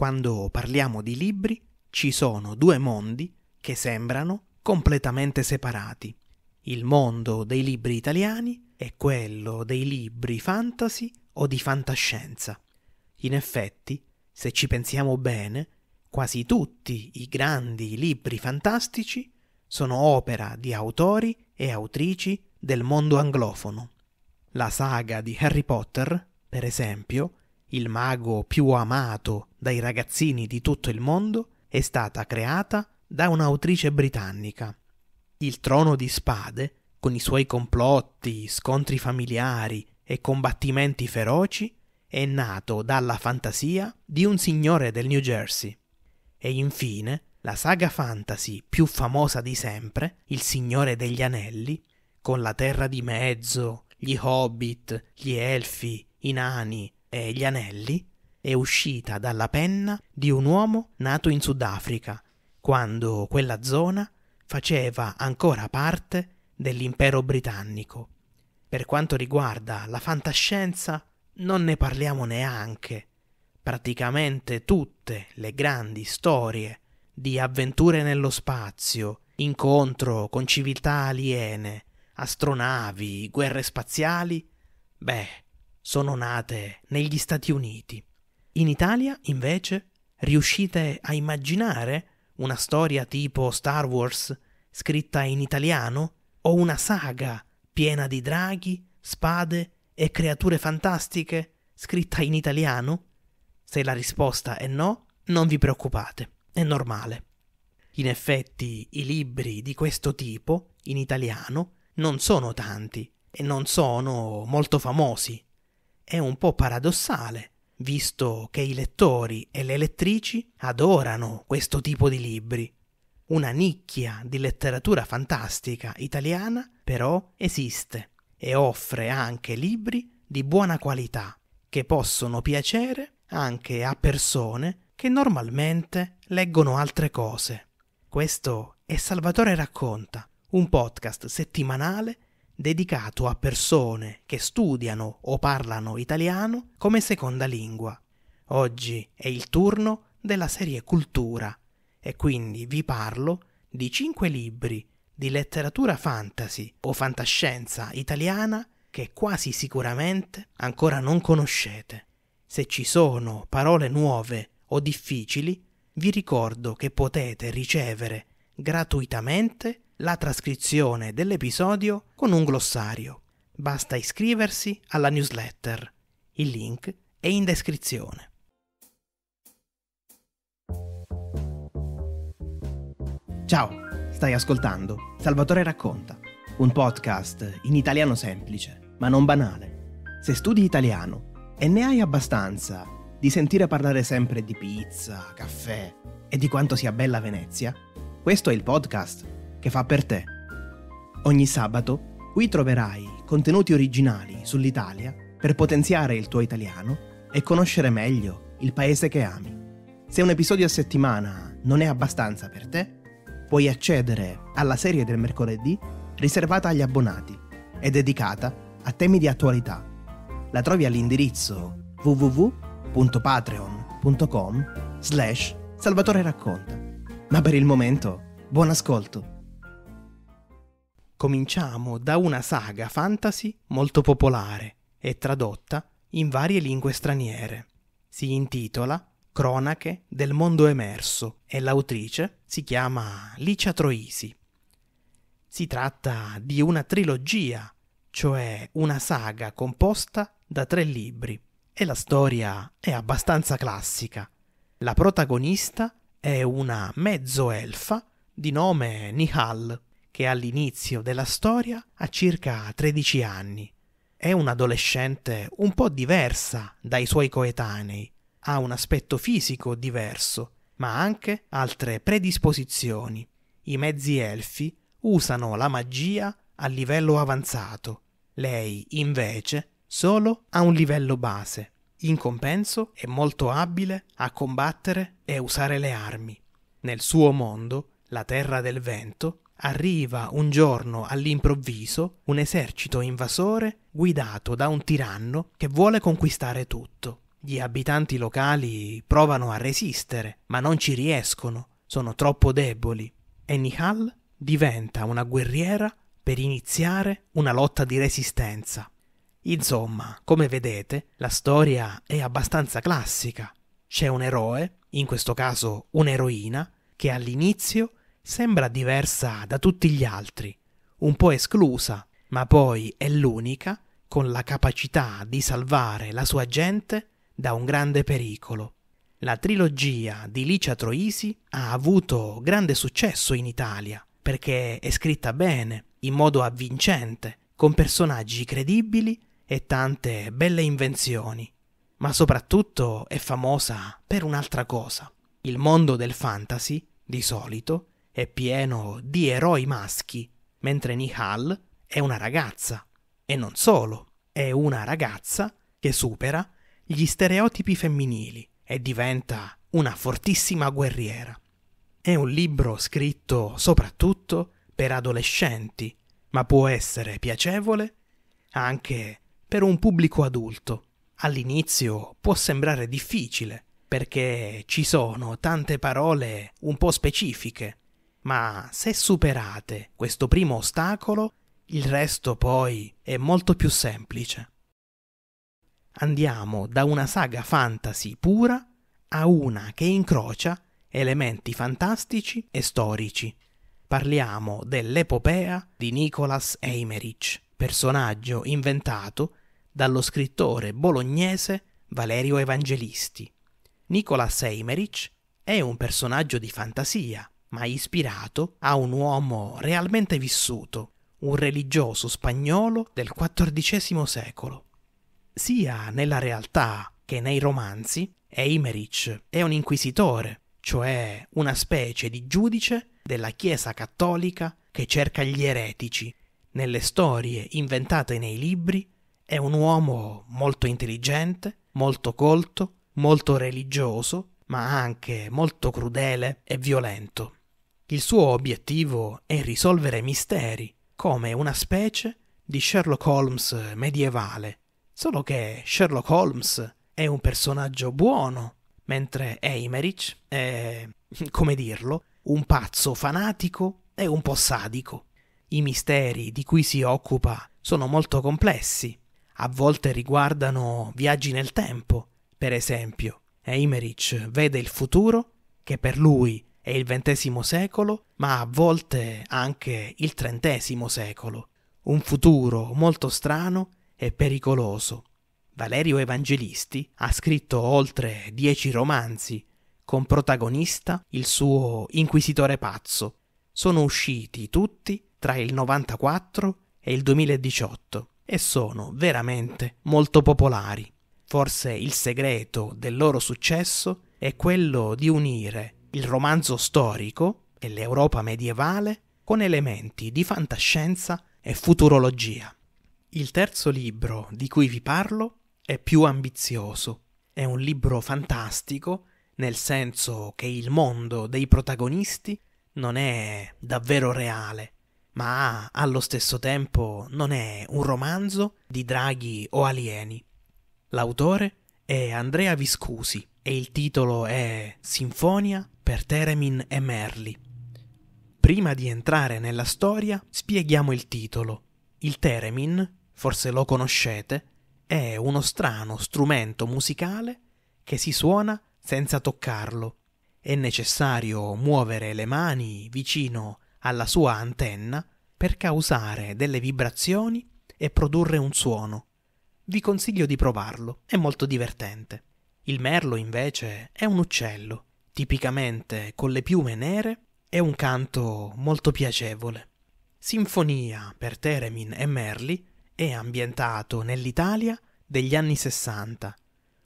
Quando parliamo di libri, ci sono due mondi che sembrano completamente separati. Il mondo dei libri italiani e quello dei libri fantasy o di fantascienza. In effetti, se ci pensiamo bene, quasi tutti i grandi libri fantastici sono opera di autori e autrici del mondo anglofono. La saga di Harry Potter, per esempio, il mago più amato dai ragazzini di tutto il mondo, è stata creata da un'autrice britannica. Il trono di spade, con i suoi complotti, scontri familiari e combattimenti feroci, è nato dalla fantasia di un signore del New Jersey. E infine, la saga fantasy più famosa di sempre, Il Signore degli Anelli, con la Terra di Mezzo, gli Hobbit, gli Elfi, i Nani, e gli anelli è uscita dalla penna di un uomo nato in Sudafrica, quando quella zona faceva ancora parte dell'impero britannico. Per quanto riguarda la fantascienza, non ne parliamo neanche. Praticamente tutte le grandi storie di avventure nello spazio, incontro con civiltà aliene, astronavi, guerre spaziali, beh, sono nate negli Stati Uniti. In Italia, invece, riuscite a immaginare una storia tipo Star Wars scritta in italiano o una saga piena di draghi, spade e creature fantastiche scritta in italiano? Se la risposta è no, non vi preoccupate, è normale. In effetti i libri di questo tipo, in italiano, non sono tanti e non sono molto famosi è un po' paradossale, visto che i lettori e le lettrici adorano questo tipo di libri. Una nicchia di letteratura fantastica italiana però esiste e offre anche libri di buona qualità che possono piacere anche a persone che normalmente leggono altre cose. Questo è Salvatore Racconta, un podcast settimanale dedicato a persone che studiano o parlano italiano come seconda lingua. Oggi è il turno della serie Cultura e quindi vi parlo di cinque libri di letteratura fantasy o fantascienza italiana che quasi sicuramente ancora non conoscete. Se ci sono parole nuove o difficili, vi ricordo che potete ricevere gratuitamente la trascrizione dell'episodio con un glossario. Basta iscriversi alla newsletter. Il link è in descrizione. Ciao, stai ascoltando Salvatore Racconta, un podcast in italiano semplice, ma non banale. Se studi italiano e ne hai abbastanza di sentire parlare sempre di pizza, caffè e di quanto sia bella Venezia, questo è il podcast che fa per te. Ogni sabato qui troverai contenuti originali sull'Italia per potenziare il tuo italiano e conoscere meglio il paese che ami. Se un episodio a settimana non è abbastanza per te, puoi accedere alla serie del mercoledì riservata agli abbonati e dedicata a temi di attualità. La trovi all'indirizzo www.patreon.com slash Salvatore Racconta. Ma per il momento, buon ascolto! cominciamo da una saga fantasy molto popolare e tradotta in varie lingue straniere. Si intitola Cronache del mondo emerso e l'autrice si chiama Licia Troisi. Si tratta di una trilogia, cioè una saga composta da tre libri e la storia è abbastanza classica. La protagonista è una mezzo elfa di nome Nihal che all'inizio della storia ha circa 13 anni. È un'adolescente un po' diversa dai suoi coetanei, ha un aspetto fisico diverso, ma anche altre predisposizioni. I mezzi elfi usano la magia a livello avanzato, lei invece solo a un livello base. In compenso è molto abile a combattere e usare le armi. Nel suo mondo, la terra del vento, arriva un giorno all'improvviso un esercito invasore guidato da un tiranno che vuole conquistare tutto. Gli abitanti locali provano a resistere, ma non ci riescono, sono troppo deboli. E Nihal diventa una guerriera per iniziare una lotta di resistenza. Insomma, come vedete, la storia è abbastanza classica. C'è un eroe, in questo caso un'eroina, che all'inizio Sembra diversa da tutti gli altri, un po' esclusa, ma poi è l'unica con la capacità di salvare la sua gente da un grande pericolo. La trilogia di Licia Troisi ha avuto grande successo in Italia perché è scritta bene, in modo avvincente, con personaggi credibili e tante belle invenzioni. Ma soprattutto è famosa per un'altra cosa. Il mondo del fantasy, di solito, è pieno di eroi maschi, mentre Nihal è una ragazza. E non solo, è una ragazza che supera gli stereotipi femminili e diventa una fortissima guerriera. È un libro scritto soprattutto per adolescenti, ma può essere piacevole anche per un pubblico adulto. All'inizio può sembrare difficile perché ci sono tante parole un po' specifiche ma se superate questo primo ostacolo, il resto poi è molto più semplice. Andiamo da una saga fantasy pura a una che incrocia elementi fantastici e storici. Parliamo dell'epopea di Nicholas Eimerich, personaggio inventato dallo scrittore bolognese Valerio Evangelisti. Nicholas Eimerich è un personaggio di fantasia, ma ispirato a un uomo realmente vissuto, un religioso spagnolo del XIV secolo. Sia nella realtà che nei romanzi, Eimerich è un inquisitore, cioè una specie di giudice della Chiesa cattolica che cerca gli eretici. Nelle storie inventate nei libri è un uomo molto intelligente, molto colto, molto religioso, ma anche molto crudele e violento. Il suo obiettivo è risolvere misteri, come una specie di Sherlock Holmes medievale. Solo che Sherlock Holmes è un personaggio buono, mentre Eimerich è, come dirlo, un pazzo fanatico e un po' sadico. I misteri di cui si occupa sono molto complessi, a volte riguardano viaggi nel tempo, per esempio. Eimerich vede il futuro, che per lui e il XX secolo, ma a volte anche il XX secolo. Un futuro molto strano e pericoloso. Valerio Evangelisti ha scritto oltre dieci romanzi, con protagonista il suo Inquisitore pazzo. Sono usciti tutti tra il 94 e il 2018 e sono veramente molto popolari. Forse il segreto del loro successo è quello di unire il romanzo storico e l'Europa medievale con elementi di fantascienza e futurologia. Il terzo libro di cui vi parlo è più ambizioso. È un libro fantastico nel senso che il mondo dei protagonisti non è davvero reale, ma allo stesso tempo non è un romanzo di draghi o alieni. L'autore è Andrea Viscusi e il titolo è Sinfonia per Teremin e Merli. Prima di entrare nella storia, spieghiamo il titolo. Il Teremin, forse lo conoscete, è uno strano strumento musicale che si suona senza toccarlo. È necessario muovere le mani vicino alla sua antenna per causare delle vibrazioni e produrre un suono. Vi consiglio di provarlo, è molto divertente. Il merlo invece è un uccello tipicamente con le piume nere, è un canto molto piacevole. Sinfonia per Teremin e Merli è ambientato nell'Italia degli anni Sessanta,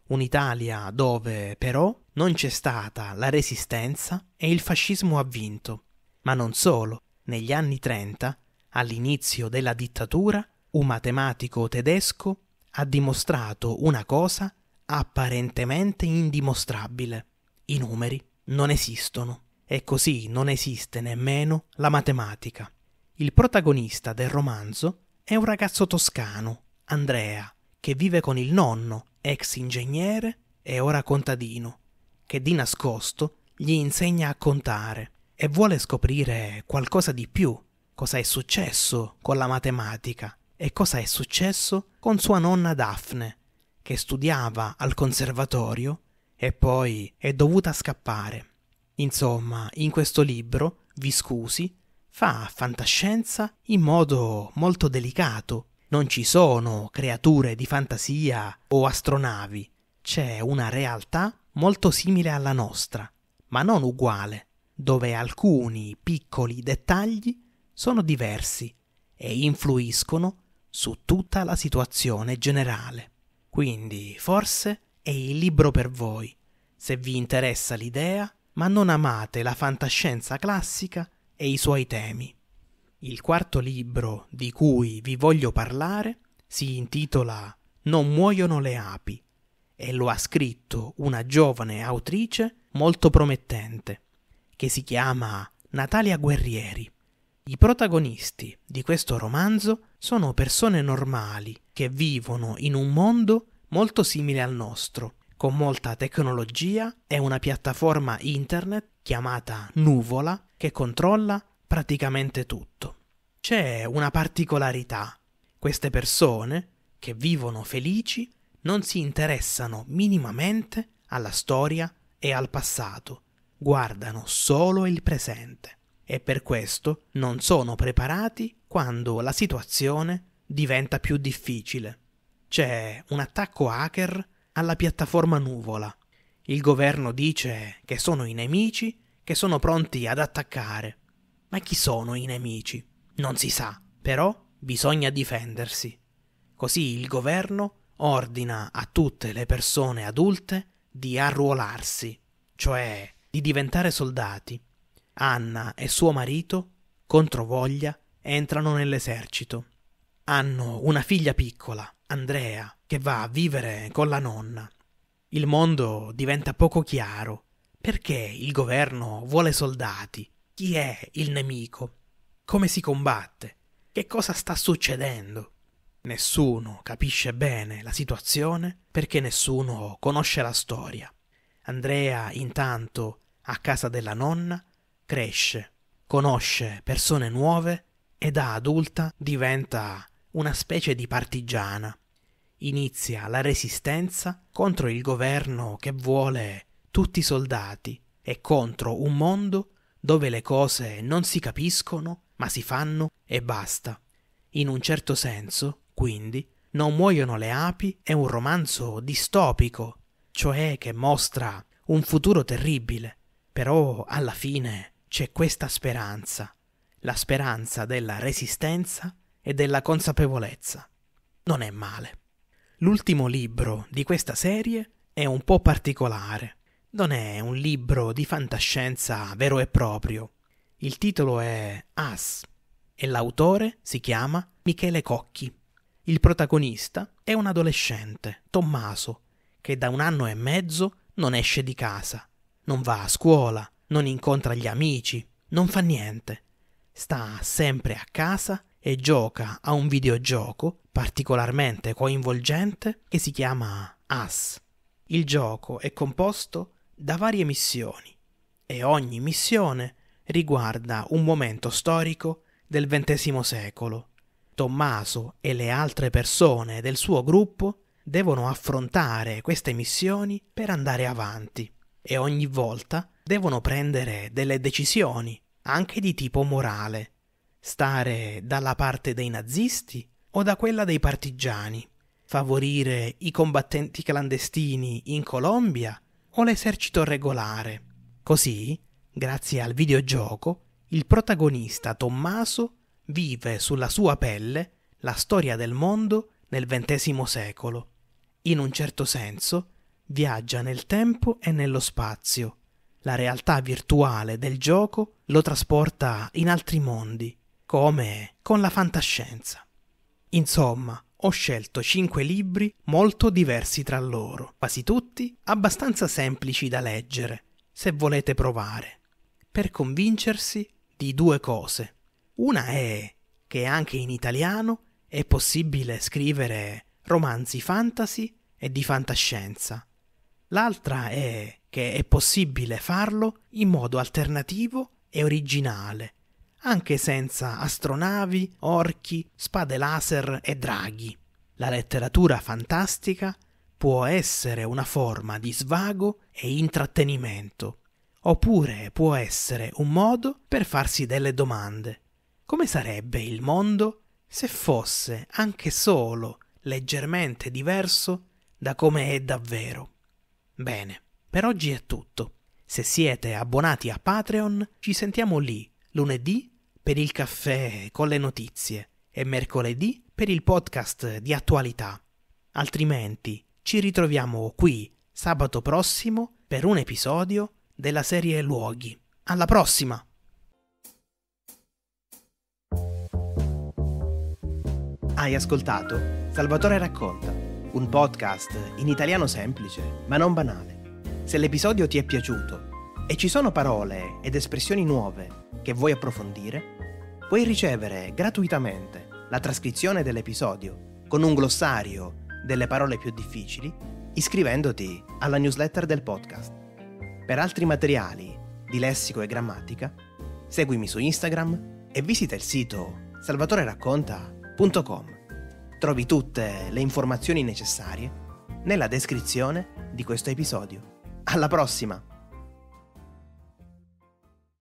un'Italia dove però non c'è stata la resistenza e il fascismo ha vinto. Ma non solo, negli anni Trenta, all'inizio della dittatura, un matematico tedesco ha dimostrato una cosa apparentemente indimostrabile. I numeri non esistono e così non esiste nemmeno la matematica. Il protagonista del romanzo è un ragazzo toscano, Andrea, che vive con il nonno, ex ingegnere e ora contadino, che di nascosto gli insegna a contare e vuole scoprire qualcosa di più, cosa è successo con la matematica e cosa è successo con sua nonna Daphne, che studiava al conservatorio e poi è dovuta scappare. Insomma, in questo libro, vi scusi, fa fantascienza in modo molto delicato. Non ci sono creature di fantasia o astronavi, c'è una realtà molto simile alla nostra, ma non uguale, dove alcuni piccoli dettagli sono diversi e influiscono su tutta la situazione generale. Quindi forse è il libro per voi, se vi interessa l'idea, ma non amate la fantascienza classica e i suoi temi. Il quarto libro di cui vi voglio parlare si intitola Non muoiono le api e lo ha scritto una giovane autrice molto promettente, che si chiama Natalia Guerrieri. I protagonisti di questo romanzo sono persone normali che vivono in un mondo molto simile al nostro, con molta tecnologia e una piattaforma internet chiamata Nuvola che controlla praticamente tutto. C'è una particolarità. Queste persone, che vivono felici, non si interessano minimamente alla storia e al passato, guardano solo il presente e per questo non sono preparati quando la situazione diventa più difficile c'è un attacco hacker alla piattaforma nuvola. Il governo dice che sono i nemici che sono pronti ad attaccare. Ma chi sono i nemici? Non si sa, però bisogna difendersi. Così il governo ordina a tutte le persone adulte di arruolarsi, cioè di diventare soldati. Anna e suo marito, contro voglia, entrano nell'esercito. Hanno una figlia piccola, Andrea, che va a vivere con la nonna. Il mondo diventa poco chiaro. Perché il governo vuole soldati? Chi è il nemico? Come si combatte? Che cosa sta succedendo? Nessuno capisce bene la situazione perché nessuno conosce la storia. Andrea, intanto, a casa della nonna, cresce, conosce persone nuove e da adulta diventa una specie di partigiana. Inizia la resistenza contro il governo che vuole tutti i soldati e contro un mondo dove le cose non si capiscono, ma si fanno e basta. In un certo senso, quindi, Non muoiono le api è un romanzo distopico, cioè che mostra un futuro terribile, però alla fine c'è questa speranza, la speranza della resistenza e della consapevolezza. Non è male. L'ultimo libro di questa serie è un po' particolare. Non è un libro di fantascienza vero e proprio. Il titolo è As e l'autore si chiama Michele Cocchi. Il protagonista è un adolescente, Tommaso, che da un anno e mezzo non esce di casa, non va a scuola, non incontra gli amici, non fa niente. Sta sempre a casa e gioca a un videogioco particolarmente coinvolgente che si chiama As. Il gioco è composto da varie missioni e ogni missione riguarda un momento storico del XX secolo. Tommaso e le altre persone del suo gruppo devono affrontare queste missioni per andare avanti e ogni volta devono prendere delle decisioni, anche di tipo morale, stare dalla parte dei nazisti o da quella dei partigiani, favorire i combattenti clandestini in Colombia o l'esercito regolare. Così, grazie al videogioco, il protagonista Tommaso vive sulla sua pelle la storia del mondo nel XX secolo. In un certo senso, viaggia nel tempo e nello spazio. La realtà virtuale del gioco lo trasporta in altri mondi come con la fantascienza. Insomma, ho scelto cinque libri molto diversi tra loro, quasi tutti abbastanza semplici da leggere, se volete provare, per convincersi di due cose. Una è che anche in italiano è possibile scrivere romanzi fantasy e di fantascienza. L'altra è che è possibile farlo in modo alternativo e originale, anche senza astronavi, orchi, spade laser e draghi. La letteratura fantastica può essere una forma di svago e intrattenimento, oppure può essere un modo per farsi delle domande. Come sarebbe il mondo se fosse anche solo leggermente diverso da come è davvero? Bene, per oggi è tutto. Se siete abbonati a Patreon, ci sentiamo lì lunedì per il caffè con le notizie e mercoledì per il podcast di attualità. Altrimenti ci ritroviamo qui sabato prossimo per un episodio della serie Luoghi. Alla prossima! Hai ascoltato Salvatore racconta, un podcast in italiano semplice ma non banale. Se l'episodio ti è piaciuto e ci sono parole ed espressioni nuove che vuoi approfondire, puoi ricevere gratuitamente la trascrizione dell'episodio con un glossario delle parole più difficili iscrivendoti alla newsletter del podcast. Per altri materiali di lessico e grammatica, seguimi su Instagram e visita il sito salvatoreracconta.com. Trovi tutte le informazioni necessarie nella descrizione di questo episodio. Alla prossima!